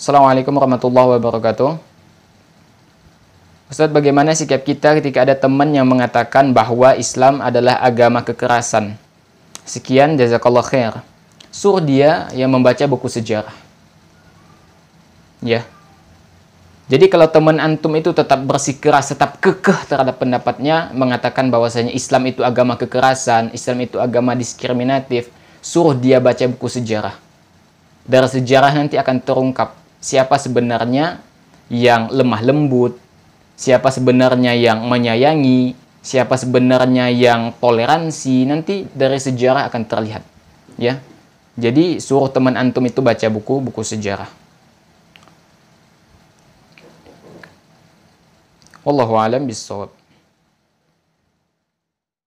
Assalamualaikum warahmatullahi wabarakatuh. Ustaz, bagaimana sikap kita ketika ada teman yang mengatakan bahwa Islam adalah agama kekerasan? Sekian, jazakallah khair. Sur dia yang membaca buku sejarah. Ya. Jadi kalau teman antum itu tetap bersikeras, tetap kekeh terhadap pendapatnya, mengatakan bahwasanya Islam itu agama kekerasan, Islam itu agama diskriminatif, suruh dia baca buku sejarah. Dari sejarah nanti akan terungkap siapa sebenarnya yang lemah lembut, siapa sebenarnya yang menyayangi, siapa sebenarnya yang toleransi, nanti dari sejarah akan terlihat. Ya. Jadi suruh teman antum itu baca buku buku sejarah. Wallahu alam bisawab.